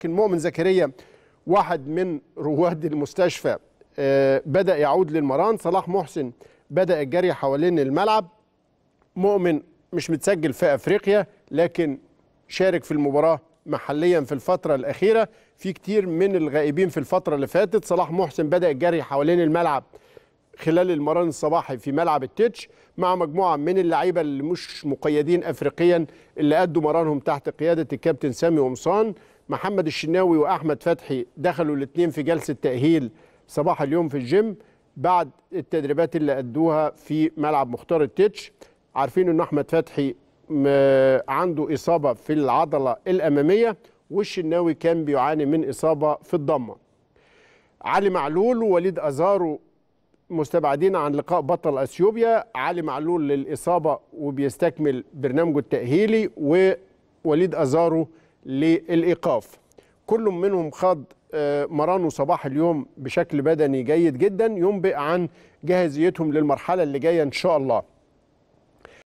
لكن مؤمن زكريا واحد من رواد المستشفى آه، بدأ يعود للمران صلاح محسن بدأ الجري حوالين الملعب مؤمن مش متسجل في أفريقيا لكن شارك في المباراة محليا في الفترة الأخيرة في كتير من الغائبين في الفترة اللي فاتت صلاح محسن بدأ الجري حوالين الملعب خلال المران الصباحي في ملعب التتش مع مجموعة من اللعيبة اللي مش مقيدين أفريقيا اللي أدوا مرانهم تحت قيادة الكابتن سامي قمصان محمد الشناوي واحمد فتحي دخلوا الاثنين في جلسه تاهيل صباح اليوم في الجيم بعد التدريبات اللي ادوها في ملعب مختار التتش عارفين ان احمد فتحي عنده اصابه في العضله الاماميه والشناوي كان بيعاني من اصابه في الضمه علي معلول ووليد ازارو مستبعدين عن لقاء بطل اثيوبيا علي معلول للاصابه وبيستكمل برنامجه التاهيلي ووليد ازارو للايقاف كل منهم خاض آه، مرانه صباح اليوم بشكل بدني جيد جدا ينبئ عن جاهزيتهم للمرحله اللي جايه ان شاء الله